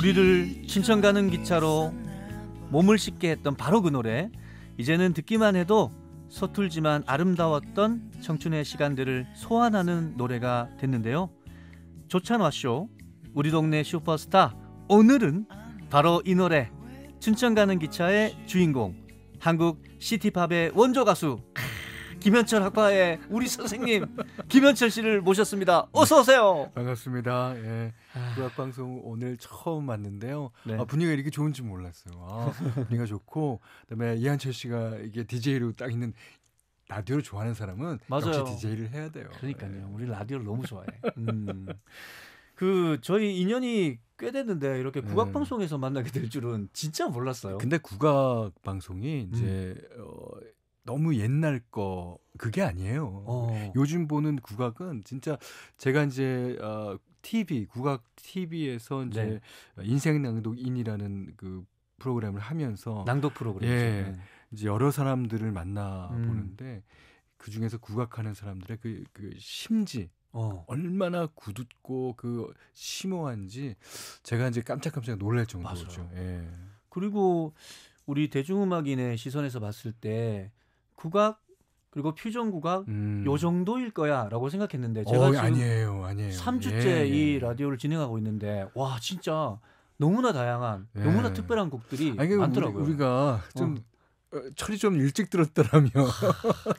우리를 춘천 가는 기차로 몸을 씻게 했던 바로 그 노래. 이제는 듣기만 해도 서툴지만 아름다웠던 청춘의 시간들을 소환하는 노래가 됐는데요. 조찬화 쇼, 우리 동네 슈퍼스타. 오늘은 바로 이 노래. 춘천 가는 기차의 주인공, 한국 시티팝의 원조 가수 김현철 학과의 우리 선생님 김현철 씨를 모셨습니다. 어서 오세요. 반갑습니다. 예. 음악 아. 방송 오늘 처음 왔는데요. 네. 아, 분위기가 이렇게 좋은지 몰랐어요. 아, 분위기가 좋고 그다음에 이한철 씨가 이게 DJ로 딱 있는 라디오를 좋아하는 사람은 맞아요. 역시 DJ를 해야 돼요. 그러니까요. 예. 우리 라디오를 너무 좋아해. 음. 그 저희 인연이 꽤 됐는데 이렇게 국악 네. 방송에서 만나게 될 줄은 진짜 몰랐어요. 근데 국악 방송이 이제 음. 어, 너무 옛날 거 그게 아니에요. 어. 요즘 보는 국악은 진짜 제가 이제 어 TV 국악 TV에서 이제 네. 인생 낭독인이라는 그 프로그램을 하면서 낭독 프로그램 예, 네. 이제 여러 사람들을 만나 음. 보는데 음. 그 중에서 국악하는 사람들의 그, 그 심지 어. 얼마나 굳고 그 심오한지 제가 이제 깜짝깜짝 놀랄 정도죠. 예. 그리고 우리 대중음악인의 시선에서 봤을 때 국악 그리고 퓨전 국악 음. 요 정도일 거야라고 생각했는데 제가 어, 지금 아니에요, 아니에요. 3주째 예, 예. 이 예. 라디오를 진행하고 있는데 와 진짜 너무나 다양한 예. 너무나 특별한 곡들이 아니, 그러니까 많더라고요. 우리, 가좀 어. 어. 철이 좀 일찍 들었더라면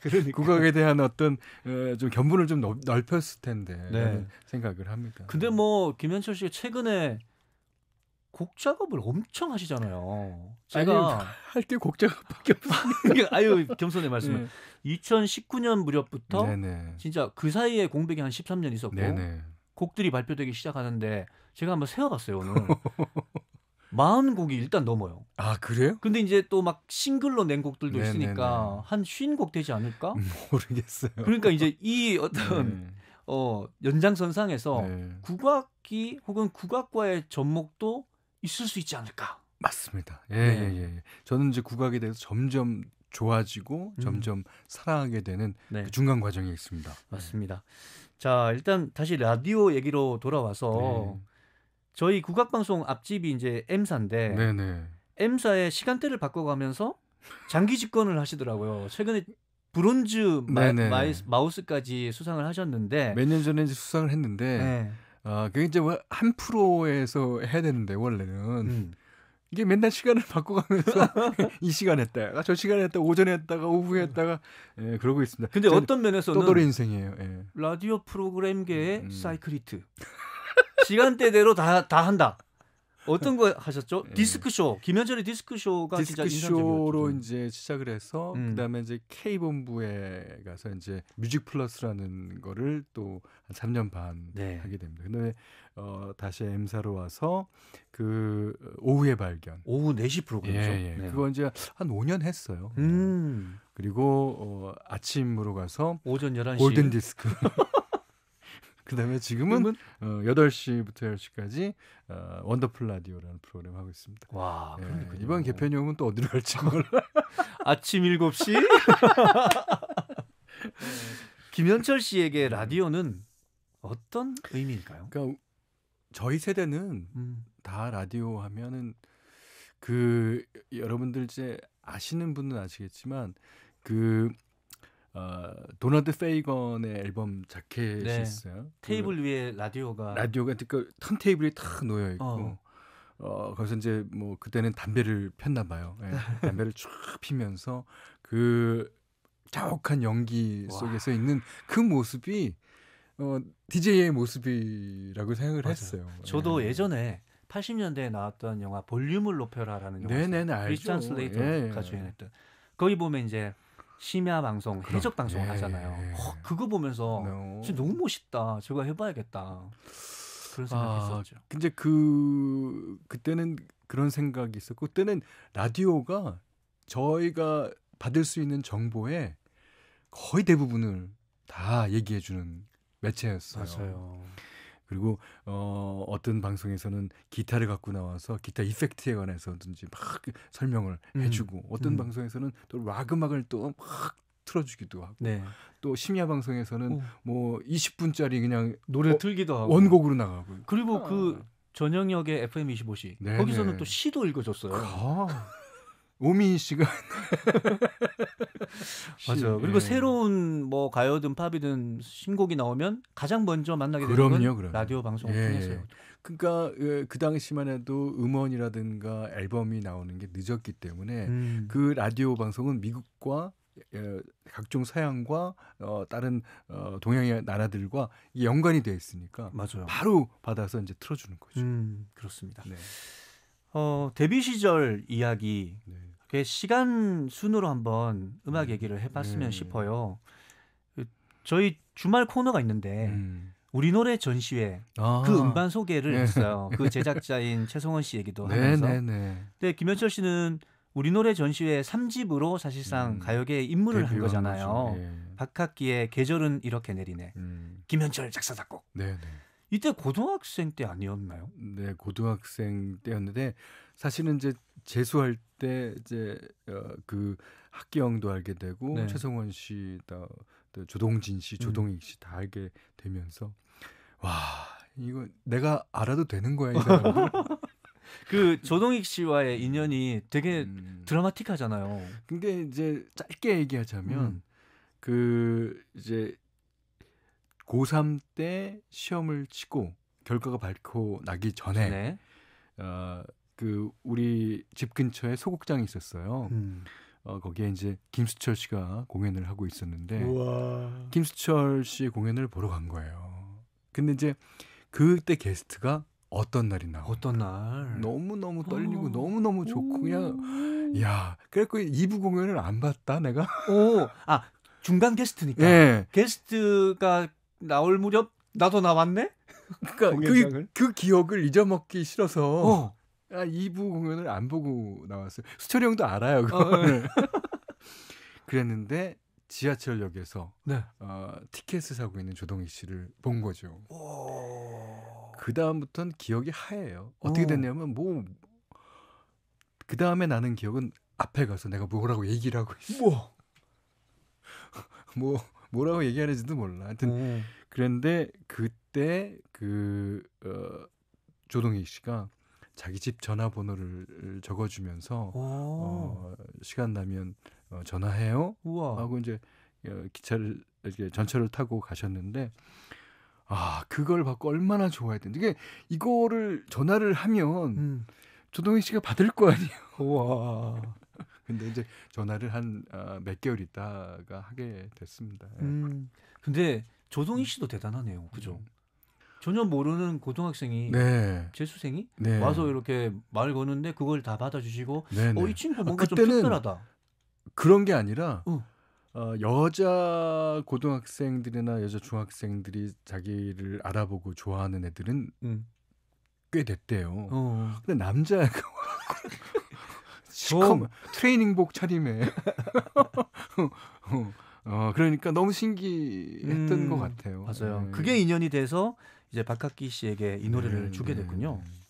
그러니까. 국악에 대한 어떤 어, 좀 견본을 좀 넓, 혔을 텐데 네. 생각을 합니다. 근데 뭐 김현철 씨 최근에 곡 작업을 엄청 하시잖아요. 제가 할 때 곡 작업밖에 없어요. 아유 겸손의 말씀을. 네. 2019년 무렵부터 네네. 진짜 그 사이에 공백이 한 13년 있었고 네네. 곡들이 발표되기 시작하는데 제가 한번 세어봤어요 오늘. 마0곡이 일단 넘어요. 아 그래요? 근데 이제 또 막 싱글로 낸 곡들도 네네네. 있으니까 한 쉰 곡 되지 않을까? 음, 모르겠어요. 그러니까 이제 이 어떤 네. 어, 연장선상에서 네. 국악기 혹은 국악과의 접목도 있을 수 있지 않을까. 맞습니다. 예, 네. 예, 예, 예. 저는 이제 국악에 대해서 점점 좋아지고 음. 점점 사랑하게 되는 네. 그 중간 과정에 있습니다. 맞습니다. 자, 일단 다시 라디오 얘기로 돌아와서 네. 저희 국악 방송 앞집이 이제 M사인데 네네. 네. M사의 시간대를 바꿔가면서 장기 집권을 하시더라고요. 최근에 브론즈 마, 네, 네, 마이, 마우스까지 수상을 하셨는데 몇 년 전에 이제 수상을 했는데 네. 아, 그게 이제 한 프로에서 해야 되는데, 원래는. 음. 이게 맨날 시간을 바꿔가면서 이 시간 했다가 저 시간 했다가 오전에 했다가 오후에 음. 했다가 예, 그러고 있습니다. 근데 어떤 면에서는 떠돌이 인생이에요. 예. 라디오 프로그램계의 음. 음. 사이클리트 시간대대로 다 다 한다. 어떤 거 하셨죠? 네. 디스크쇼. 김현철의 디스크쇼가 디스크쇼로 이제 시작을 해서 음. 그다음에 이제 K본부에 가서 이제 뮤직 플러스라는 거를 또 한 3년 반 네. 하게 됩니다. 근데 어 다시 M사로 와서 그 오후의 발견. 오후 4시 프로그램이죠. 예, 예. 네. 그거 이제 한 5년 했어요. 음. 그리고 어 아침으로 가서 오전 11시 골든 디스크. 그다음에 지금은, 어, 8시부터 10시까지 어, 원더풀 라디오라는 프로그램 하고 있습니다. 와, 예, 그러니까 이번 개편용은 또 어디로 갈지 몰라. 아침 7시? 김현철 씨에게 네. 라디오는 어떤 의미일까요? 그러니까 저희 세대는 음. 다 라디오 하면은 그 여러분들 이제 아시는 분은 아시겠지만 그 어, 도널드 페이건의 앨범 자켓이 네. 있어요. 테이블 그, 위에 라디오가 라디오가 그 턴테이블이 탁 놓여 있고 어. 어, 거기서 이제 뭐 그때는 담배를 폈나 봐요. 예, 담배를 쭉 피면서 그 자욱한 연기 속에서 와. 있는 그 모습이 어, DJ의 모습이라고 생각을 맞아요. 했어요. 저도 예. 전에 80년대에 나왔던 영화 볼륨을 높여라라는 영화. 네네, 네, 네, 알죠. 리스찬 슬레이터가 예, 예. 주연했던. 거기 보면 이제 심야 방송, 그럼. 해적 방송을 예. 하잖아요. 허, 그거 보면서 no. 네. 진짜 너무 멋있다. 제가 해봐야겠다. 그런 생각했었죠. 아, 근그 그때는 그런 생각이 있었고 그때는 라디오가 저희가 받을 수 있는 정보에 거의 대부분을 다 얘기해 주는 매체였어요. 맞아요. 그리고 어, 어떤 방송에서는 기타를 갖고 나와서 기타 이펙트에 관해서든지 막 설명을 음. 해주고 어떤 음. 방송에서는 또락 음악을 또막 틀어주기도 하고 네. 또 심야 방송에서는 오. 뭐 20분짜리 그냥 노래 어, 틀기도 하고 원곡으로 나가고 그리고 그 아. 그 전영역의 FM 25시 네 거기서는 또 시도 읽어줬어요. 아. 오민 씨가 맞아요. 그리고 예. 새로운 뭐 가요든 팝이든 신곡이 나오면 가장 먼저 만나게 되는 그럼요, 건 그럼요. 라디오 방송을 예. 통해서요. 예. 그러니까 예, 그 당시만 해도 음원이라든가 앨범이 나오는 게 늦었기 때문에 음. 그 라디오 방송은 미국과 예, 각종 서양과 어, 다른 어, 동양의 나라들과 연관이 되어 있으니까 맞아요. 바로 받아서 이제 틀어주는 거죠. 음, 그렇습니다. 네. 어, 데뷔 시절 이야기 네. 그 시간 순으로 한번 음악 음. 얘기를 해봤으면 음. 싶어요. 그 저희 주말 코너가 있는데 음. 우리 노래 전시회 아. 그 음반 소개를 네. 했어요. 그 제작자인 최성원 씨 얘기도 네, 하면서. 네, 네, 근데 김현철 씨는 우리 노래 전시회 3집으로 사실상 음. 가요계에 입문을 한 거잖아요. 예. 박학기의 계절은 이렇게 내리네. 음. 김현철 작사 작곡. 네, 네. 이때 고등학생 때 아니었나요? 네, 고등학생 때였는데 사실은 이제 재수할 때 이제 어, 그 학기형도 알게 되고 네. 최성원 씨, 다, 또 조동진 씨, 음. 조동익 씨다 알게 되면서 와 이거 내가 알아도 되는 거야 이 사람. 그 조동익 씨와의 인연이 되게 음. 드라마틱하잖아요. 근데 이제 짧게 얘기하자면 음. 그 이제 고3 때 시험을 치고 결과가 밝고 나기 전에 네. 어, 그 우리 집 근처에 소극장이 있었어요. 음. 어, 거기에 이제 김수철 씨가 공연을 하고 있었는데 우와. 김수철 씨의 공연을 보러 간 거예요. 근데 이제 그때 게스트가 어떤 날이 나 어떤 날 너무 너무 떨리고 아. 너무 너무 좋고 오. 그냥 야 그래갖고 2부 공연을 안 봤다 내가 오아 중간 게스트니까 네. 게스트가 나올 무렵 나도 나왔네 그러니까 그, 그 기억을 잊어먹기 싫어서 어. 2부 아, 공연을 안 보고 나왔어요. 수철이 형도 알아요. 그거를. 어, 아, 네. 그랬는데 지하철역에서 네. 어, 티켓을 사고 있는 조동희 씨를 본 거죠. 그 다음부터는 기억이 하얘요. 어떻게 됐냐면 뭐그 다음에 나는 기억은 앞에 가서 내가 뭐라고 얘기를 하고 있어. 뭐, 뭐 뭐라고 얘기하는지도 몰라. 하여튼 오. 그런데 그때 그 어, 조동희 씨가 자기 집 전화번호를 적어주면서 어, 시간 나면 어, 전화해요 우와. 하고 이제 어, 기차를 이렇게 전철을 타고 가셨는데 아 그걸 받고 얼마나 좋아했던지 이게 이거를 전화를 하면 음. 조동희 씨가 받을 거 아니에요. 와. 근데 이제 전화를 한몇 아, 개월 있다가 하게 됐습니다. 예. 음. 근데 조동희 씨도 대단하네요. 그죠? 음. 전혀 모르는 고등학생이 네. 재수생이 네. 와서 이렇게 말 거는데 그걸 다 받아주시고 네, 네. 어이 친구 아, 뭔가 아, 좀 특별하다. 그런 게 아니라 어. 어, 여자 고등학생들이나 여자 중학생들이 자기를 알아보고 좋아하는 애들은 음. 꽤 됐대요. 어. 근데 남자가 시커먼 트레이닝복 차림에 어, 어, 그러니까 너무 신기했던 음, 것 같아요. 맞아요. 네. 그게 인연이 돼서 이제 박학기 씨에게 이 노래를 네, 주게 음. 됐군요. 음.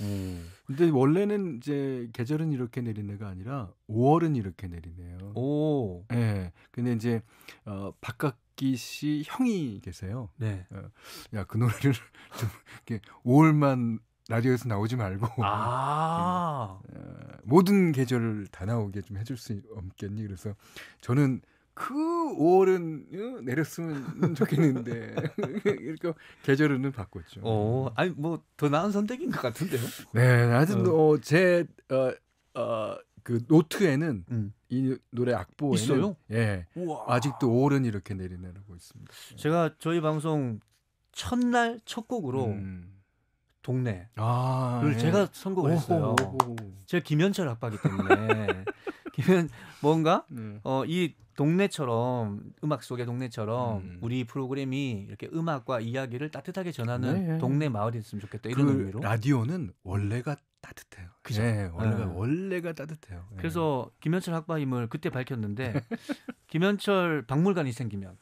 음. 근데 원래는 이제 계절은 이렇게 내리네가 아니라 5월은 이렇게 내리네요. 오. 예. 네. 근데 이제 어 박각기 씨 형이 계세요. 네. 어, 야그 노래를 좀 이렇게 5월만 라디오에서 나오지 말고 아~ 예. 어, 모든 계절을 다 나오게 좀 해줄 수 없겠니? 그래서 저는 그 5월은 내렸으면 좋겠는데 이렇게 계절은 바꿨죠. 어, 아니 뭐 더 나은 선택인 것 같은데요. 네, 하여튼 어. 뭐 어, 제어어 그 노트에는 음. 이 노래 악보에는 있어요? 예 우와. 아직도 5월은 이렇게 내리내리고 있습니다. 예. 제가 저희 방송 첫날 첫 곡으로 음. 동네를 아, 예. 제가 선곡을 했어요. 제가 김현철 아빠기 때문에 김현 뭔가 음. 어이 동네처럼 음악 속의 동네처럼 음. 우리 프로그램이 이렇게 음악과 이야기를 따뜻하게 전하는 네, 예. 동네 마을이 됐으면 좋겠다 이런 그 의미로 라디오는 원래가 따뜻해요. 그죠? 네, 원래가 네. 원래가 따뜻해요. 그래서 김현철 학바임을 그때 밝혔는데 김현철 박물관이 생기면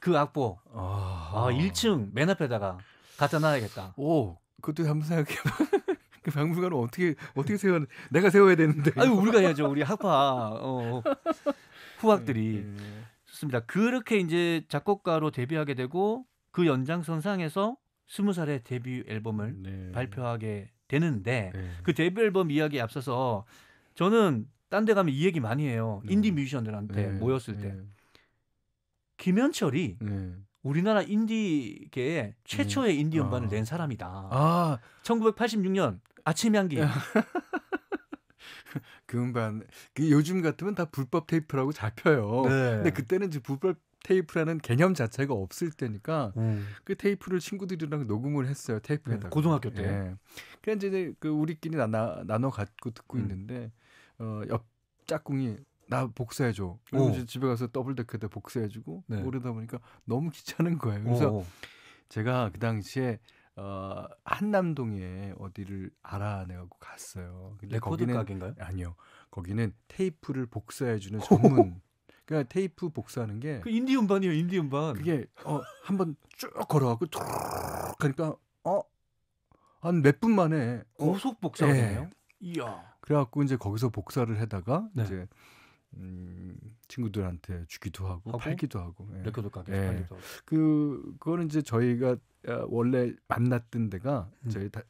그 악보 아, 아 1층 맨 앞에다가 갖다 놔야겠다. 오, 그것도 한번 생각해 봐. 그 박물관을 어떻게 어떻게 세워 내가 세워야 되는데. 아유 우리가 해야죠 우리 학파. 어. 후학들이 음, 음, 음. 좋습니다. 그렇게 이제 작곡가로 데뷔하게 되고 그 연장선상에서 스무 살에 데뷔 앨범을 네. 발표하게 되는데 네. 그 데뷔 앨범 이야기에 앞서서 저는 딴 데 가면 이 얘기 많이 해요. 네. 인디 뮤지션들한테 네. 모였을 때 네. 김현철이 네. 우리나라 인디계에 최초의 인디 연반을 아. 낸 사람이다. 아. 1986년 아침 향기 금반 그 그 요즘 같으면 다 불법 테이프라고 잡혀요. 네. 근데 그때는 이제 불법 테이프라는 개념 자체가 없을 때니까 음. 그 테이프를 친구들이랑 녹음을 했어요 테이프에다가 네, 고등학교 때. 예. 그래 이제 그 우리끼리 나, 나, 나눠 갖고 듣고 음. 있는데 어, 옆 짝꿍이 나 복사해 줘. 그래서 집에 가서 더블 데크에다 복사해주고 네. 그러다 보니까 너무 귀찮은 거예요. 그래서 오. 제가 그 당시에 어, 한남동에 어디를 알아내고 갔어요. 근데 레코드 거기는, 가게인가요? 아니요. 거기는 테이프를 복사해주는 전문. 그러니까 테이프 복사하는 게. 그 인디 음반이에요, 인디 음반. 그게, 어, 한번 쭉 걸어가고, 쭉 가니까, 어? 한 몇 분 만에. 어? 고속 복사네요? 예. 네. 이야. 그래갖고 이제 거기서 복사를 하다가, 네. 이제 음, 친구들한테 주기도 하고, 하고 팔기도 하고 몇개도 예. 가게 예. 팔기도 하고. 그 그거는 이제 저희가 아, 원래 만났던 데가 음. 저희 다,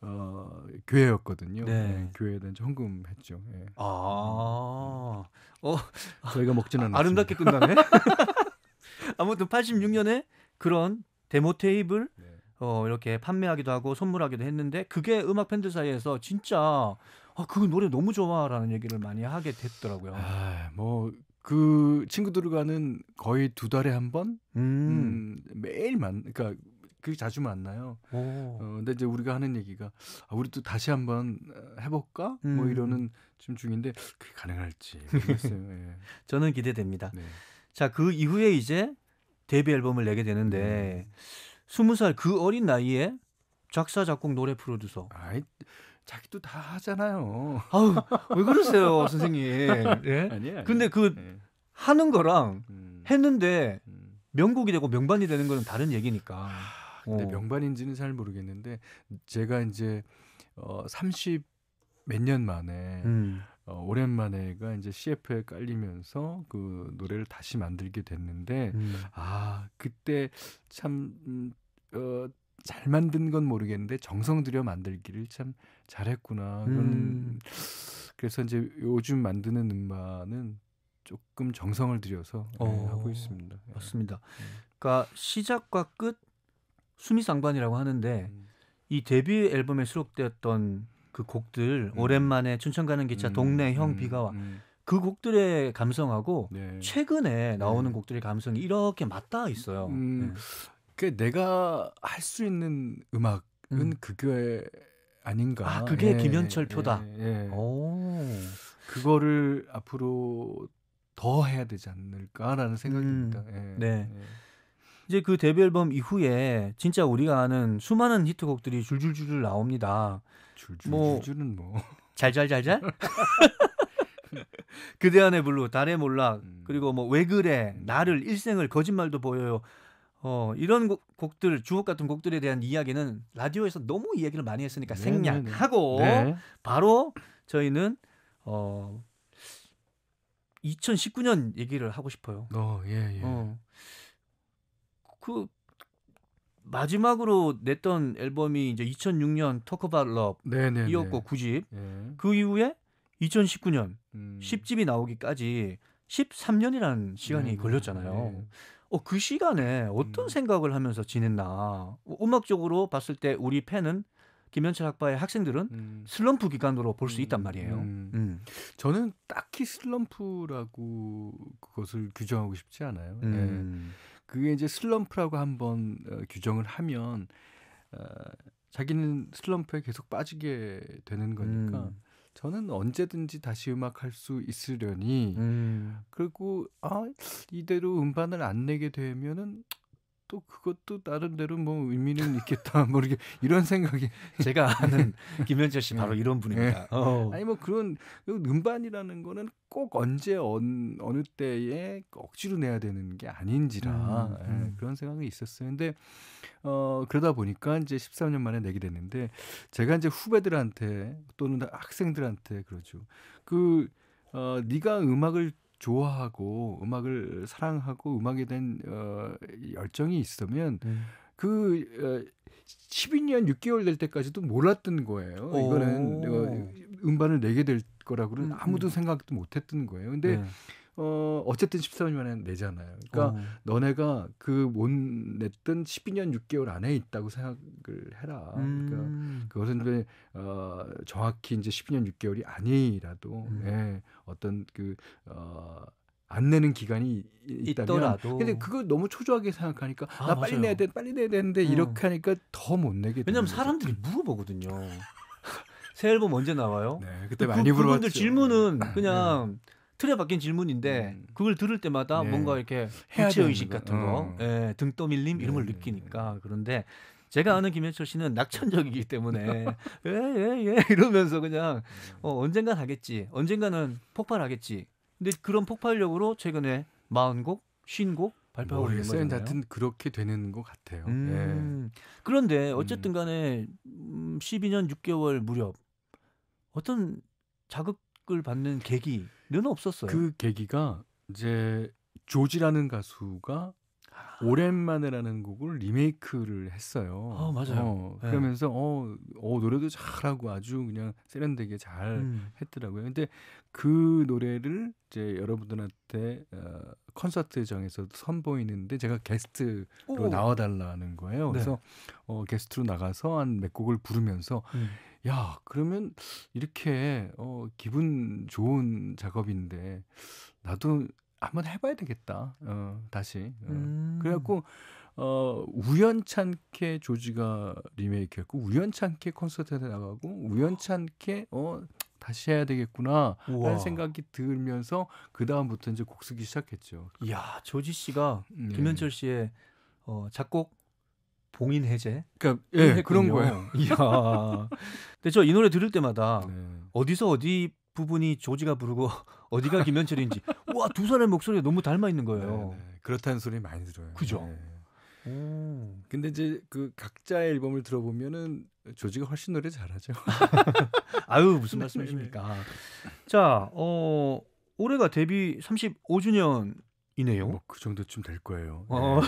어, 교회였거든요. 네. 네. 예, 교회에 대한 헌금했죠. 예. 아, 음. 어, 저희가 먹지는 않았습니다. 아름답게 끝나네. 아무튼 86년에 그런 데모 테이블 네. 어, 이렇게 판매하기도 하고 선물하기도 했는데 그게 음악 팬들 사이에서 진짜 아, 그 노래 너무 좋아라는 얘기를 많이 하게 됐더라고요. 아, 뭐, 그 친구들과는 거의 두 달에 한 번? 음. 음 매일 만, 그니까 러 그게 자주 만나요. 오. 어, 근데 이제 우리가 하는 얘기가 아, 우리 또 다시 한번 어, 해볼까? 뭐 음. 뭐 이러는 지금 중인데 그게 가능할지 모르겠어요. 예. 저는 기대됩니다. 네. 자, 그 이후에 이제 데뷔 앨범을 내게 되는데 네. 스무 살그 어린 나이에 작사 작곡 노래 프로듀서. 아이, 자기도 다 하잖아요. 아우 왜 그러세요, 선생님? 예? 아니에요. 근데 그 예. 하는 거랑 음. 했는데 음. 명곡이 되고 명반이 되는 거는 다른 얘기니까. 아, 근데 어. 명반인지는 잘 모르겠는데 제가 이제 어30 몇 년 만에 음. 어, 오랜만에가 이제 CF에 깔리면서 그 노래를 다시 만들게 됐는데 음. 아 그때 참 음, 어, 잘 만든 건 모르겠는데 정성 들여 만들기를 참 잘했구나. 음. 그래서 이제 요즘 만드는 음반은 조금 정성을 들여서 예, 어, 네, 하고 있습니다. 예. 맞습니다. 네. 그러니까 시작과 끝 수미상반이라고 하는데 음. 이 데뷔 앨범에 수록되었던 그 곡들 음. 오랜만에 춘천 가는 기차 음. 동네 음. 형 비가 와. 음. 그 곡들의 감성하고 네. 최근에 네. 나오는 곡들의 감성이 이렇게 맞닿아 있어요. 그 내가 할 수 있는 음악은 그게 아닌가. 아, 그게 예, 김현철 예, 표다. 예, 예, 오. 그거를 앞으로 더 해야 되지 않을까라는 생각입니다. 음, 예. 네. 이제 그 데뷔 앨범 이후에 진짜 우리가 아는 수많은 히트곡들이 줄줄줄줄 나옵니다. 뭐 줄줄줄줄은 뭐, 잘잘잘잘? 그대 안에 블루, 달의 몰락, 음. 그리고 뭐 왜 그래, 나를 일생을 거짓말도 보여요. 어, 이런 곡, 곡들 주옥 같은 곡들에 대한 이야기는 라디오에서 너무 이야기를 많이 했으니까 네, 생략하고 네, 네. 네. 바로 저희는 어 2019년 얘기를 하고 싶어요. 어, 예, 예. 어, 그 마지막으로 냈던 앨범이 이제 2006년 토크 바러 이었고 9집. 예. 그 이후에 2019년 음. 10집이 나오기까지 13년이라는 시간이 네, 네, 걸렸잖아요. 어, 그 시간에 어떤 음. 생각을 하면서 지냈나. 음악적으로 봤을 때 우리 팬은 김현철 학과의 학생들은 음. 슬럼프 기간으로 볼 수 있단 말이에요. 음, 음. 음. 저는 딱히 슬럼프라고 그것을 규정하고 싶지 않아요. 예. 음. 그게 이제 슬럼프라고 한번 어, 규정을 하면 어, 자기는 슬럼프에 계속 빠지게 되는 거니까. 음. 저는 언제든지 다시 음악할 수 있으려니 음. 그리고 아 이대로 음반을 안 내게 되면은 또 그것도 나름대로 뭐 의미는 있겠다 모르게 뭐 이런 생각이 제가 아는 김현철 씨 바로 네. 이런 분입니다. 네. 어. 아니 뭐 그런 음반이라는 거는 꼭 언제 언, 어느 때에 억지로 내야 되는 게 아닌지라 음, 음. 네, 그런 생각이 있었어요. 근데 어 그러다 보니까 이제 13년 만에 내게 됐는데 제가 이제 후배들한테 또는 학생들한테 그러죠. 그 어, 네가 음악을 좋아하고 음악을 사랑하고 음악에 대한 어, 열정이 있으면 음. 그 어, 12년 6개월 될 때까지도 몰랐던 거예요. 오. 이거는 어, 음반을 내게 될 거라고는 음, 아무도 음. 생각도 못했던 거예요. 근데 네. 어, 어쨌든 14년에 내잖아요. 그러니까 오. 어. 너네가 그못 냈던 12년 6개월 안에 있다고 생각을 해라. 그러니까 음. 그러니까 그것은 이제 어, 정확히 이제 12년 6개월이 아니라도 음. 예, 어떤 그 어, 안 내는 기간이 있다면 있더라도. 근데 그걸 너무 초조하게 생각하니까 아, 나 빨리 맞아요. 내야 돼 빨리 내야 되는데 음. 이렇게 하니까 더 못 내게 왜냐면 사람들이 물어보거든요 새 앨범 언제 나와요? 네, 그때 그 많이 그 물어봤죠. 그분들 질문은 네. 그냥 네. 틀에 박힌 질문인데 음. 그걸 들을 때마다 네. 뭔가 이렇게 해체 의식 같은 거, 어. 예, 등 떠밀림 네. 이런 걸 느끼니까 그런데 제가 아는 김현철 씨는 낙천적이기 때문에 예 예예 예, 예, 이러면서 그냥 어, 언젠간 하겠지, 언젠가는 폭발하겠지. 근데 그런 폭발력으로 최근에 마흔곡, 쉰곡 발표하고 있는 거잖아요. 같은 그렇게 되는 것 같아요. 음. 예. 그런데 음. 어쨌든간에 12년 음, 6개월 무렵 어떤 자극을 받는 계기 는 없었어요. 그 계기가 이제 조지라는 가수가 아. 오랜만에라는 곡을 리메이크를 했어요. 아, 맞아요. 어, 네. 그러면서 네. 어, 어, 노래도 잘하고 아주 그냥 세련되게 잘 음. 했더라고요. 근데 그 노래를 이제 여러분들한테 어, 콘서트장에서 선보이는데 제가 게스트로 오. 나와달라는 거예요. 네. 그래서 어, 게스트로 나가서 한 몇 곡을 부르면서 음. 야, 그러면 이렇게 어 기분 좋은 작업인데 나도 한번 해봐야 되겠다. 어, 다시. 어. 음. 그래갖고 어 우연찮게 조지가 리메이크했고 우연찮게 콘서트에 나가고 우연찮게 어 다시 해야 되겠구나 우와. 라는 생각이 들면서 그 다음부터 이제 곡 쓰기 시작했죠. 이야 조지 씨가 네. 김현철 씨의 어, 작곡 봉인 해제. 그러니까 예, 그런 거예요. 이야. 근데 저 이 노래 들을 때마다 네. 어디서 어디 부분이 조지가 부르고 어디가 김현철인지 와 두 사람의 목소리가 너무 닮아 있는 거예요. 네네. 네. 그렇다는 소리 많이 들어요. 그죠. 네. 근데 이제 그 각자의 앨범을 들어보면은 조지가 훨씬 노래 잘하죠. 아유 무슨 네, 말씀이십니까? 네, 자, 어 올해가 데뷔 35주년이네요. 뭐 그 정도쯤 될 거예요. 어.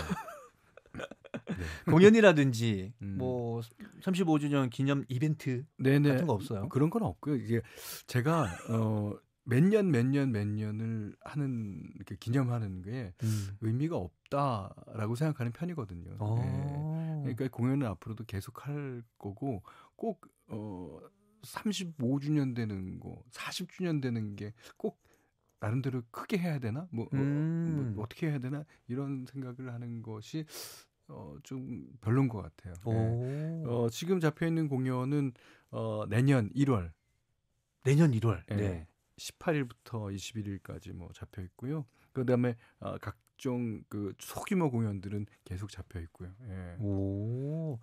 네. 공연이라든지 음. 뭐 35주년 기념 이벤트 네네. 같은 거 없어요? 그런 건 없고요. 이게 제가 어 몇년 몇 년몇 몇 년, 몇 년을 하는 이렇게 기념하는 게 음. 의미가 없다라고 생각하는 편이거든요. 네. 그러니까 공연은 앞으로도 계속 할 거고 꼭어 35주년 되는 거, 40주년 되는 게 꼭 나름대로 크게 해야 되나 뭐, 어, 뭐 음. 뭐, 어떻게 해야 되나 이런 생각을 하는 것이 어, 좀 별론 것 같아요. 네. 어, 지금 잡혀 있는 공연은 어, 내년 1월. 내년 1월. 예. 네. 네. 18일부터 21일까지 뭐 잡혀 있고요. 그다음에 어, 각종 그 소규모 공연들은 계속 잡혀 있고요. 예. 오.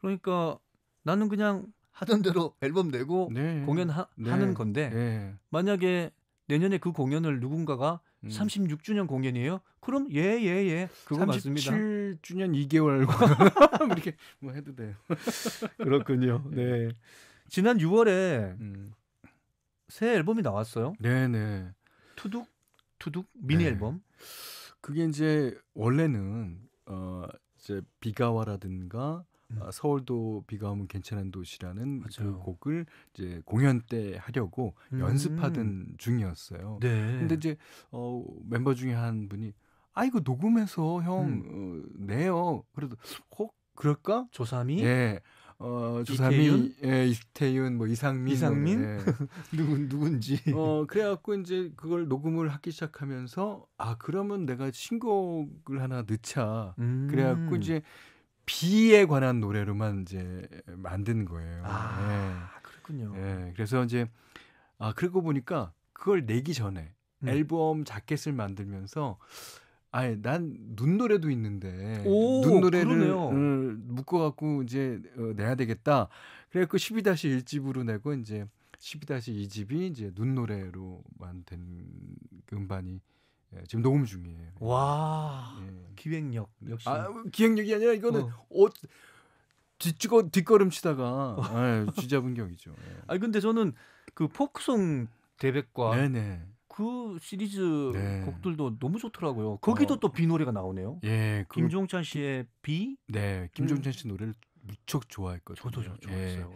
그러니까 나는 그냥 하던 대로 앨범 내고 네. 공연하는 네. 건데 네. 만약에 내년에 그 공연을 누군가가 음. 36주년 공연이에요. 그럼 예예예 예, 예. 그거 37... 맞습니다. 1주년 2개월 뭐 이렇게 뭐 해도 돼요. 그렇군요. 네. 네. 지난 6월에 음. 새 앨범이 나왔어요. 네네. 투둑 투둑 미니 네. 앨범. 그게 이제 원래는 어 이제 비가와라든가 음. 아, 서울도 비가 오면 괜찮은 도시라는 그 맞아요. 그 곡을 이제 공연 때 하려고 음. 연습하던 중이었어요. 네. 근데 이제 어 멤버 중에 한 분이 아 이거 녹음해서 형 음. 어, 내요. 그래도 혹 그럴까? 조삼이 예. 어, 조삼이, 이태윤, 예, 이태윤, 뭐 이상민, 뭐 이상민 뭐, 예. 누군 누군지. 어, 그래갖고 이제 그걸 녹음을 하기 시작하면서 아 그러면 내가 신곡을 하나 넣자. 음. 그래갖고 이제 비에 관한 노래로만 이제 만든 거예요. 아, 예. 그렇군요. 예, 그래서 이제 아 그러고 보니까 그걸 내기 전에 음. 앨범 자켓을 만들면서 아예 난 눈노래도 있는데 오, 눈노래를 음, 묶어갖고 이제 어, 내야 되겠다. 그래갖고 12-1집으로 내고 이제 12-2집이 이제 눈노래로만 된 그 음반이 예, 지금 녹음 중이에요. 와 예. 기획력 네. 역시 아, 기획력이 아니라 이거는 어. 어, 뒷거 뒷걸음 치다가 예, 쥐잡은 격이죠. 예. 아니 근데 저는 그 포크송 대백과 네네. 그 시리즈 네. 곡들도 너무 좋더라고요. 어. 거기도 어. 또비 노래가 나오네요. 예, 그, 김종찬 씨의 비. 네, 김종찬 음. 씨 노래를 무척 좋아했거든요. 저도 예. 좋아했어요.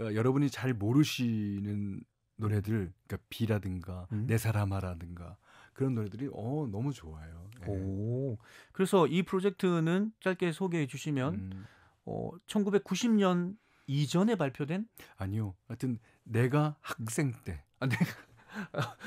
예. 예. 여러분이 잘 모르시는 노래들, 그러니까 비라든가 음? 내 사람아라든가 그런 노래들이 어 너무 좋아요. 예. 오, 그래서 이 프로젝트는 짧게 소개해 주시면 음. 어 1990년 이전에 발표된? 아니요. 하여튼 내가 학생 때, 아 내가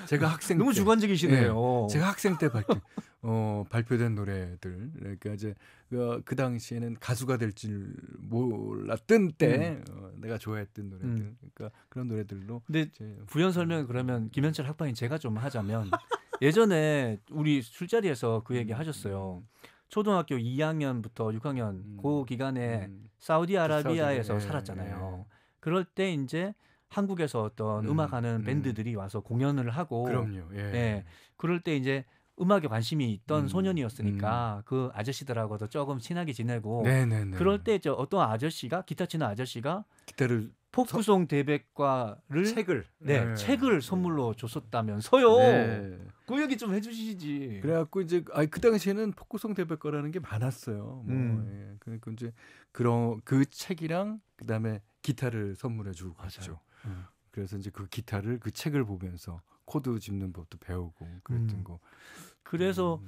제가 학생 너무 주관적이시네요. 네, 제가 학생 때 발표 어, 발표된 노래들 그러니까 이제 그, 그 당시에는 가수가 될 줄 몰랐던 때 음. 어, 내가 좋아했던 노래들 음. 그러니까 그런 노래들로. 근데 이 제, 부연 네. 설명 그러면 김현철 학방이 제가 좀 하자면 예전에 우리 술자리에서 그 얘기 음. 하셨어요. 초등학교 2학년부터 6학년 음. 그 기간에 음. 사우디아라비아에서 그 사우디, 예, 살았잖아요. 예. 그럴 때 이제 한국에서 어떤 음, 악하는 음. 밴드들이 와서 공연을 하고 그럼요. 예. 예. 그럴 때 이제 음악에 관심이 있던 음, 소년이었으니까 음. 그 아저씨들하고도 조금 친하게 지내고 네네네. 그럴 때저 어떤 아저씨가 기타 치는 아저씨가 기타를 포크송 대백과를 책을 네, 네, 책을 예. 선물로 줬었다면서요. 네. 그 얘기 좀 해주시지. 그래갖고 이제 아니 그 당시에는 포크송 대백과라는 게 많았어요. 뭐 음. 예. 그러니까 이제 그런 그 책이랑 그다음에 기타를 선물해주고 갔죠. 음. 그래서 이제 그 기타를 그 책을 보면서 코드 짚는 법도 배우고 그랬던 음. 거. 그래서 음.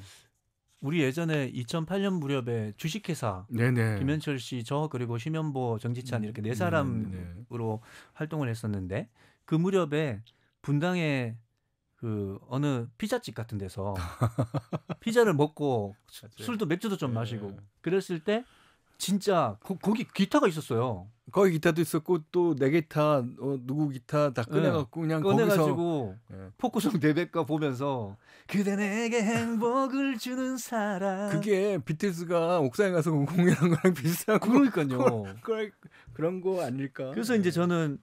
우리 예전에 2008년 무렵에 주식회사 네네. 김현철 씨, 저 그리고 심연보 정지찬 음. 이렇게 네 음, 사람으로 네네. 활동을 했었는데 그 무렵에 분당에 그 어느 피자집 같은 데서 피자를 먹고 술도 맥주도 좀 마시고 네. 그랬을 때 진짜 거, 기 기타가 있었어요. 거기 기타도 있었고 또내 네 기타 어, 누구 기타 다 예. 꺼내갖고 네. 그냥 꺼내가지고 거기서, 예, 포크송 대백과 보면서 그대 내게 행복을 주는 사람 그게 비틀스가 옥상에 가서 공연한 거랑 비슷한고 그러니까요 그런, 그런 거 아닐까 그래서 네. 이제 예. 저는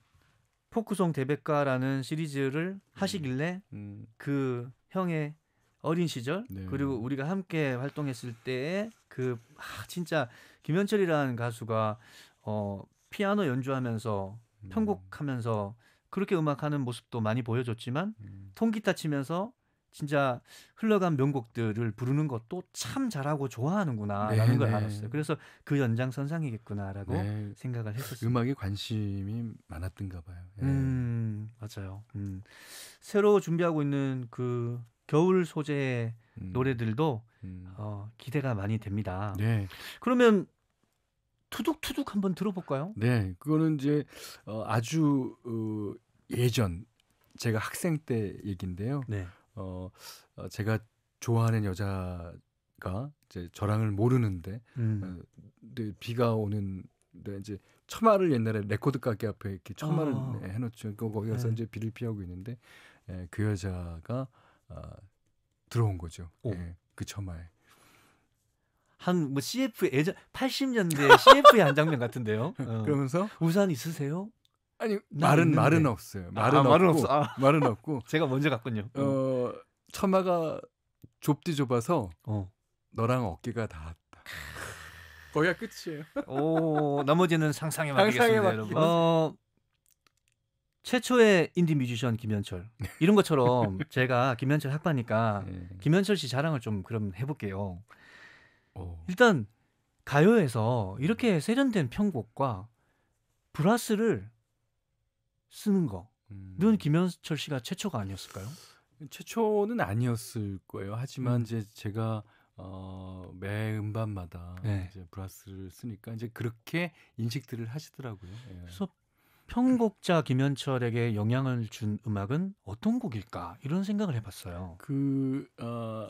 포크송 대백과라는 시리즈를 음. 하시길래 음. 음. 그 형의 어린 시절 네. 그리고 우리가 함께 활동했을 때그 아, 진짜 김현철이라는 가수가 어 피아노 연주하면서 음. 편곡하면서 그렇게 음악하는 모습도 많이 보여줬지만 음. 통기타 치면서 진짜 흘러간 명곡들을 부르는 것도 참 잘하고 좋아하는구나라는 네, 걸 네. 알았어요. 그래서 그 연장선상이겠구나라고 네. 생각을 했었어요. 음악에 관심이 많았던가 봐요. 예. 음, 맞아요. 음. 새로 준비하고 있는 그 겨울 소재의 음. 노래들도 음. 어, 기대가 많이 됩니다. 네. 그러면 투둑투둑 한번 들어볼까요? 네, 그거는 이제 어, 아주 어, 예전 제가 학생 때얘기인데요 네. 어, 어, 제가 좋아하는 여자가 이제 저랑을 모르는데 음. 어, 비가 오는 데 네, 이제 처마를 옛날에 레코드 가게 앞에 이렇게 처마를 아. 네, 해놓죠. 거기 가서 네. 이제 비를 피하고 있는데 예, 그 여자가 어, 들어온 거죠. 예, 그 처마에. 한 뭐 CF 예전 80년대 CF의 한 장면 같은데요. 어. 그러면서 우산 있으세요? 아니 말은 있는데. 말은 없어요. 아, 말은 아, 없고 말은, 없어. 아. 말은 없고 제가 먼저 갔군요. 어 처마가 좁디 좁아서 어. 너랑 어깨가 닿았다. 거기가 끝이에요. 오 나머지는 상상에 맡기겠습니다, 여러분. 어, 최초의 인디 뮤지션 김현철 이런 것처럼 제가 김현철 학파니까 네. 예. 김현철 씨 자랑을 좀 그럼 해볼게요. 어. 일단 가요에서 이렇게 세련된 편곡과 브라스를 쓰는 거는 음. 김현철 씨가 최초가 아니었을까요? 최초는 아니었을 거예요. 하지만 음. 이제 제가 어, 매 음반마다 네. 이제 브라스를 쓰니까 이제 그렇게 인식들을 하시더라고요. 예. 그래서 편곡자 김현철에게 영향을 준 음악은 어떤 곡일까 이런 생각을 해봤어요. 그 어,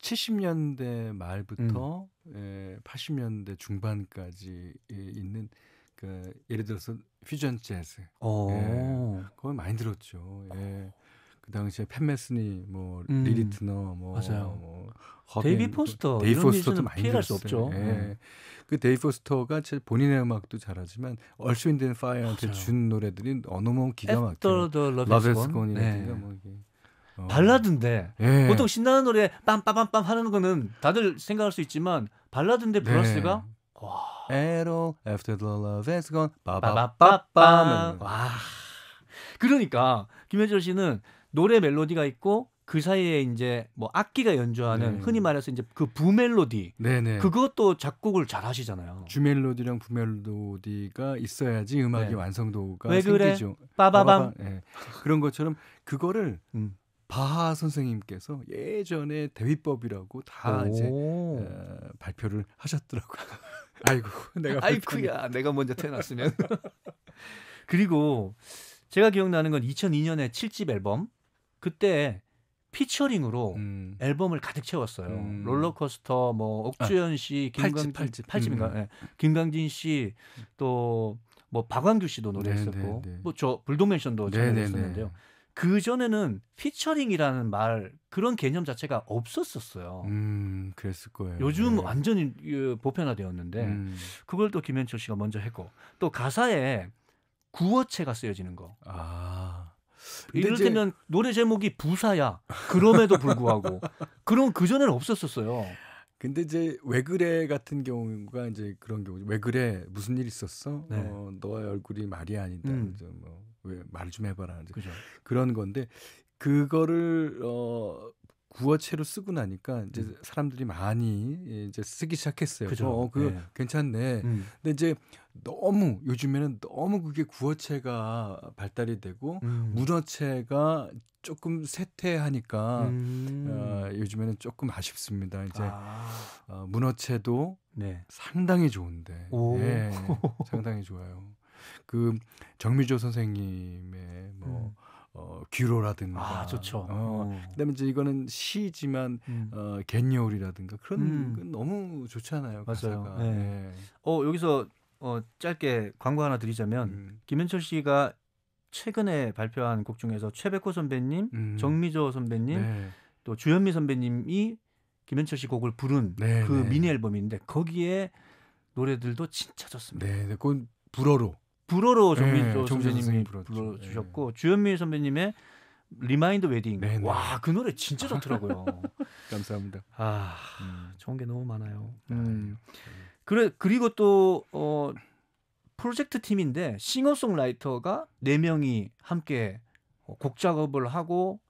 70년대 말부터 음. 예, 80년대 중반까지 있는 그 예를 들어서 퓨전 재즈. 어. 예, 그걸 많이 들었죠. 예. 오. 어. 그 당시에 팬메스니 뭐 음. 리리트너 뭐, 맞아요. 뭐 허빈, 데이비 포스터 데이 포스터도 많이 피할 수 없죠. 예. 음. 그 데이 포스터가 제 본인의 음악도 잘하지만 얼스 인덴 파이어한테 준 노래들이 어느먼 기가 막혀요. 러베스콘이라든가 네. 뭐 이게 어. 발라드인데 예. 보통 신나는 노래 빰빰빰빰 하는 거는 다들 생각할 수 있지만 발라드인데 브러스가 네. 와. 에로 after the love is gone 빠바빠빰 와. 그러니까 김현철 씨는 노래 멜로디가 있고 그 사이에 이제 뭐 악기가 연주하는 네. 흔히 말해서 이제 그 부멜로디 네네. 그것도 작곡을 잘 하시잖아요. 주멜로디랑 부멜로디가 있어야지 음악의 네. 완성도가 왜 생기죠. 빠바밤. 네. 그런 것처럼 그거를 음. 바하 선생님께서 예전에 대위법이라고 다 오. 이제 어, 발표를 하셨더라고요. 아이고 내가 아이쿠야 내가 먼저 태어났으면 그리고 제가 기억나는 건 2002년에 7집 앨범 그때 피처링으로 음. 앨범을 가득 채웠어요. 음. 롤러코스터, 뭐 옥주현 씨, 아, 김강, 8집, 8집, 인가 네. 음. 예. 김강진 씨, 또 뭐 박완규 씨도 노래했었고, 네, 네, 네. 뭐저불도맨션도 노래했었는데요. 그 전에는 피처링이라는 말 그런 개념 자체가 없었었어요. 음, 그랬을 거예요. 요즘 네. 완전히 예, 보편화되었는데 음. 그걸 또 김현철 씨가 먼저 했고 또 가사에 구어체가 쓰여지는 거. 아. 예를 들면 노래 제목이 부사야. 그럼에도 불구하고 그럼그 전에는 없었었어요. 근데 이제 왜 그래 같은 경우가 이제 그런 경우죠. 왜 그래? 무슨 일 있었어? 네. 어, 너의 얼굴이 말이 아니다. 음. 뭐왜 말 좀 해봐라. 그죠. 그런 건데 그거를 어 구어체로 쓰고 나니까 이제 음. 사람들이 많이 이제 쓰기 시작했어요. 그죠. 어, 그 네. 괜찮네. 음. 근데 이제 너무 요즘에는 너무 그게 구어체가 발달이 되고 음. 문어체가 조금 쇠퇴하니까 음. 어, 요즘에는 조금 아쉽습니다. 이제 아. 어, 문어체도 네. 상당히 좋은데 예, 상당히 좋아요. 그 정미조 선생님의 뭐 음. 어, 귀로라든가. 아, 좋죠. 어, 그 다음에 이제 이거는 시지만, 음. 어, 갯여울이라든가. 그런, 음. 너무 좋잖아요. 맞아요. 가사가. 네. 네. 어, 여기서 어, 짧게 광고 하나 드리자면 음. 김현철 씨가 최근에 발표한 곡 중에서 최백호 선배님, 음. 정미조 선배님, 네. 또 주현미 선배님이 김현철 씨 곡을 부른 네, 그 네. 미니 앨범인데 거기에 노래들도 진짜 좋습니다. 네, 네. 그건 불어로 불어로 정민조 네, 선배님이 불러 주셨고 네. 주현미 선배님의 리마인드 웨딩. 네, 네. 와그 노래 진짜 좋더라고요. 감사합니다. 아 음. 좋은 게 너무 많아요. 아, 음. 음. 그래 그리고 또 어, 프로젝트 팀인데 싱어송라이터가 4 명이 함께 어, 곡 작업을 하고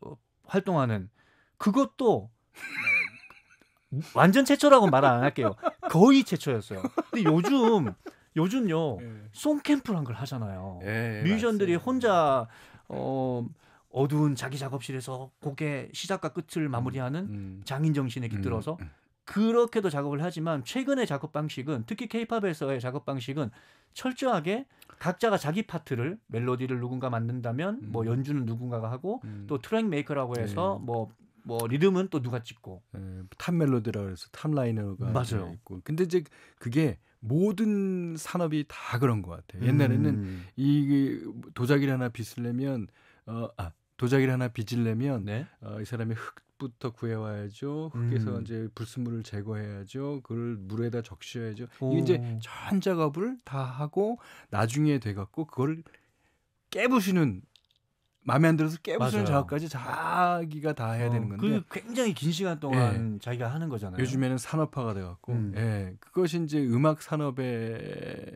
어, 활동하는 그것도 완전 최초라고 말 안 할게요. 거의 최초였어요. 근데 요즘 요즘요 예. 송캠프란 걸 하잖아요. 예, 예, 뮤지션들이 맞습니다. 혼자 어 어두운 자기 작업실에서 곡의 시작과 끝을 음, 마무리하는 음, 음. 장인 정신에 깃들어서 음, 그렇게도 작업을 하지만 최근의 작업 방식은 특히 케이팝에서의 작업 방식은 철저하게 각자가 자기 파트를 멜로디를 누군가 만든다면 뭐 음. 뭐 연주는 누군가가 하고 음. 또 트랙 메이커라고 해서 네. 뭐뭐 뭐 리듬은 또 누가 찍고 네, 탑 멜로디라고 해서 탑 라이너가 맞아요. 있고 근데 이제 그게 모든 산업이 다 그런 것 같아요. 옛날에는 음. 이 도자기를 하나 빚을내면 어아 도자기를 하나 빚으려면 네. 어, 이 사람이 흙부터 구해와야죠. 흙에서 음. 이제 불순물을 제거해야죠. 그걸 물에다 적셔야죠. 이제 전 작업을 다 하고 나중에 돼갖고 그걸 깨부시는 마음에 안 들어서 깨부수는 작업까지 자기가 다 해야 어, 되는 건데 그 굉장히 긴 시간 동안 예. 자기가 하는 거잖아요. 요즘에는 산업화가 돼갖고 음. 예, 그것이 이제 음악 산업에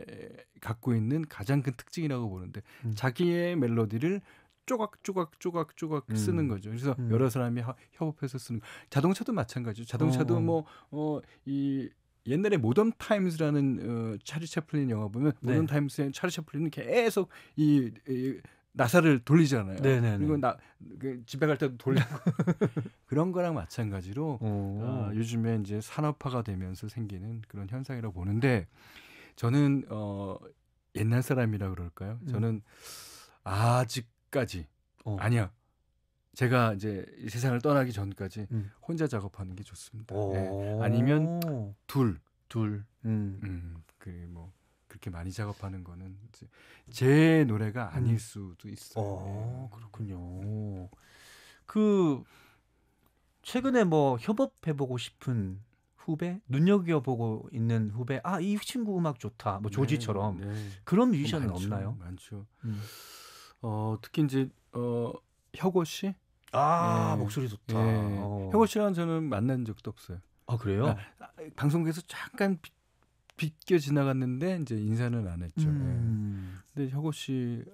갖고 있는 가장 큰 특징이라고 보는데 음. 자기의 멜로디를 조각 조각 조각 조각 음. 쓰는 거죠. 그래서 음. 여러 사람이 협업해서 쓰는 자동차도 마찬가지죠. 자동차도 어. 뭐어 이 옛날에 모던 타임스라는 어, 차리 채플린 영화 보면 네. 모던 타임스의 차리 채플린은 계속 이, 이 나사를 돌리잖아요. 네네네. 그리고 나그 집에 갈 때도 돌리고 그런 거랑 마찬가지로 어, 아, 요즘에 이제 산업화가 되면서 생기는 그런 현상이라고 보는데 저는 어 옛날 사람이라 그럴까요? 음. 저는 음. 아직 전까지 어. 아니야. 제가 이제 세상을 떠나기 전까지 음. 혼자 작업하는 게 좋습니다. 네. 아니면 둘, 둘, 음, 음. 그뭐 그렇게 많이 작업하는 거는 이제 제 노래가 음. 아닐 음. 수도 있어요. 어, 네. 그렇군요. 그 최근에 뭐 협업해보고 싶은 후배, 눈여겨보고 있는 후배, 아 이 친구 음악 좋다, 뭐 네. 조지처럼 네, 네. 그런 뮤지션은 많죠, 없나요? 많죠. 음. 어, 특히 이제 어, 혁오 씨? 아, 예. 목소리 좋다. 예. 어. 혁오 씨랑 저는 만난 적도 없어요. 아, 그래요? 그 방송국에서 잠깐 비, 빗 지나갔는데 이제 인사는 안 했죠. 예. 음. 예. 근데 혁오 씨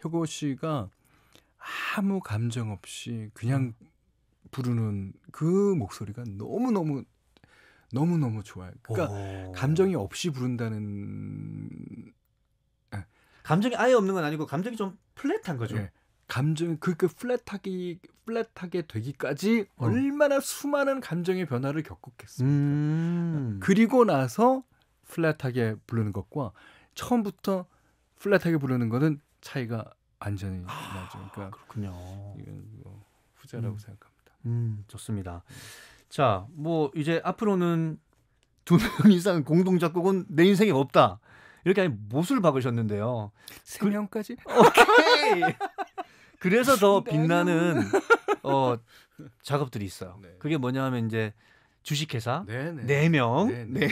혁오 씨가 아무 감정 없이 그냥 부르는 그 목소리가 너무 너무 너무 너무 좋아요. 그러니까 오. 감정이 없이 부른다는 감정이 아예 없는 건 아니고 감정이 좀 플랫한 거죠. 네. 예. 감정 그그 플랫하기 플랫하게 되기까지 어. 얼마나 수많은 감정의 변화를 겪었겠습니까? 음. 그리고 나서 플랫하게 부르는 것과 처음부터 플랫하게 부르는 것은 차이가 완전히 아, 나죠. 그러니까 그렇군요. 이건 뭐 후자라고 음. 생각합니다. 음, 좋습니다. 자, 뭐 이제 앞으로는 두 명 이상 공동 작곡은 내 인생에 없다. 이렇게 아니 못을 박으셨는데요. 세 그 명까지? 오케이. 그래서 더 빛나는 어 작업들이 있어요. 네. 그게 뭐냐면 이제 주식회사 네, 네. 네 명, 네, 네,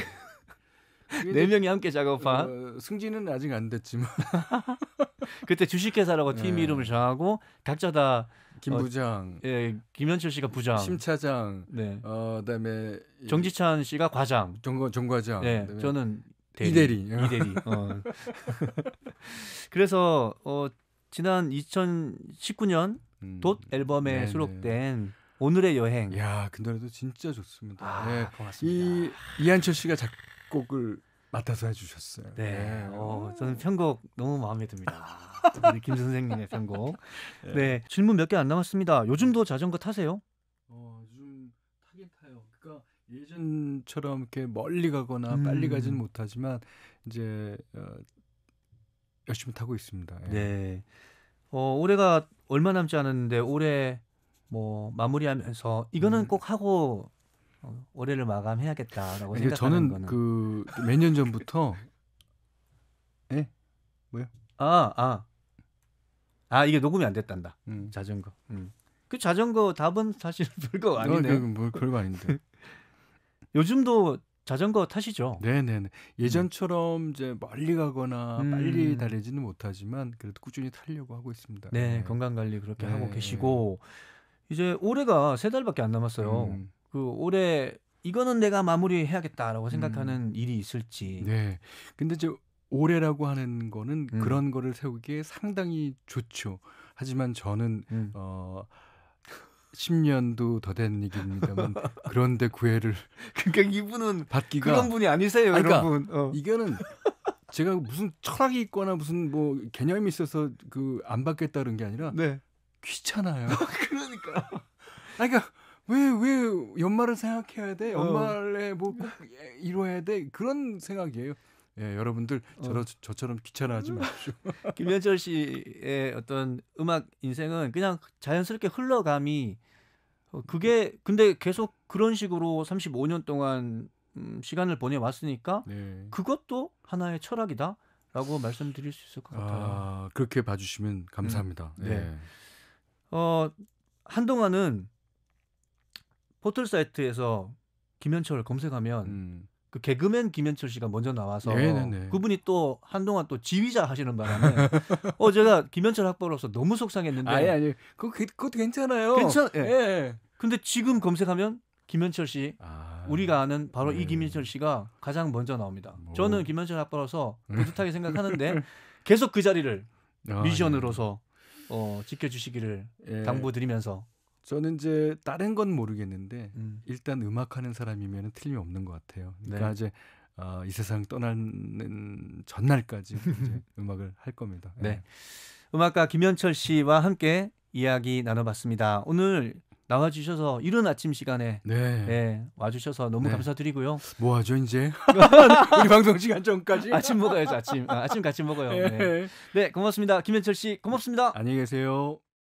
네. 명이 함께 작업한 어, 승진은 아직 안 됐지만 그때 주식회사라고 팀 네. 이름을 정하고 각자 다김 어, 부장, 어, 예, 김현철 씨가 부장, 심 차장, 네, 어, 그다음에 정지찬 씨가 과장, 정, 정 과장, 네, 저는 이대리. 이대리. 어. 어. 그래서 어, 지난 2019년 음. 돛 앨범에 네네. 네. 수록된 오늘의 여행. 야, 그 노래도 진짜 좋습니다. 아, 네. 고맙습니다. 이 이한철 씨가 작곡을 맡아서 해주셨어요. 네, 네. 어, 저는 편곡 너무 마음에 듭니다. 김 선생님의 편곡. 네. 네, 질문 몇 개 안 남았습니다. 요즘도 자전거 타세요? 예전처럼 이렇게 멀리 가거나 음. 빨리 가지는 음. 못하지만 이제 어, 열심히 타고 있습니다. 예. 네. 어, 올해가 얼마 남지 않았는데 올해 뭐 마무리하면서 이거는 음. 꼭 하고 어, 올해를 마감해야겠다라고 생각하 저는 그몇년 전부터 예? 뭐요? 아, 아. 아, 이게 녹음이 안 됐단다. 음. 자전거. 음. 그 자전거 답은 사실 별거 어, 아니네. 뭐, 별거 아닌데. 요즘도 자전거 타시죠? 네네 네. 예전처럼 이제 멀리 가거나 음. 빨리 달리지는 못하지만 그래도 꾸준히 타려고 하고 있습니다. 네, 네. 건강 관리 그렇게 네. 하고 계시고 이제 올해가 세 달밖에 안 남았어요. 음. 그 올해 이거는 내가 마무리해야겠다라고 생각하는 음. 일이 있을지. 네. 근데 이제 올해라고 하는 거는 음. 그런 거를 세우기에 상당히 좋죠. 하지만 저는 음. 어 10년도 더 된 얘기입니다만 그런데 구애를 그러니까 이분은 받기가 그런 분이 아니세요, 그러니까 여러분. 어. 이거는 제가 무슨 철학이 있거나 무슨 뭐 개념이 있어서 그 안 받겠다 그런 게 아니라 네. 귀찮아요. 아, 그러니까. 그러니까 왜, 왜 연말을 생각해야 돼? 어. 연말에 어. 뭐 이뤄야 돼? 그런 생각이에요. 예, 여러분들 저 어. 저처럼 귀찮아하지 마십시오. 김현철 씨의 어떤 음악 인생은 그냥 자연스럽게 흘러감이 어, 그게 근데 계속 그런 식으로 35년 동안 음, 시간을 보내 왔으니까 네. 그것도 하나의 철학이다라고 말씀드릴 수 있을 것 아, 같아요. 아, 그렇게 봐주시면 감사합니다. 음, 네. 네. 어 한동안은 포털 사이트에서 김현철 검색하면 음. 그 개그맨 김현철 씨가 먼저 나와서 네네네. 그분이 또 한동안 또 지휘자 하시는 바람에 어 제가 김현철 학벌로서 너무 속상했는데 아니 예, 아니 그거 그, 그것도 괜찮아요. 괜찮. 예. 예. 근데 지금 검색하면 김현철 씨 아, 우리가 아는 바로 네. 이 김현철 씨가 가장 먼저 나옵니다. 뭐. 저는 김현철 학벌로서 네. 뿌듯하게 생각하는데 계속 그 자리를 아, 뮤지션으로서 네. 어, 지켜주시기를 예. 당부드리면서 저는 이제 다른 건 모르겠는데 음. 일단 음악하는 사람이면 틀림없는 것 같아요. 그러니까 네. 이제 어, 이 세상 떠나는 전날까지 이제 음악을 할 겁니다. 네. 네. 음악가 김현철 씨와 함께 이야기 나눠봤습니다. 오늘 나와주셔서 이른 아침 시간에 네. 네 와주셔서 너무 네. 감사드리고요. 뭐 하죠 이제 우리 방송 시간 전까지 아침 먹어야죠 아침 아, 아침 같이 먹어요. 네. 네, 네 고맙습니다 김현철 씨 고맙습니다. 안녕히 계세요.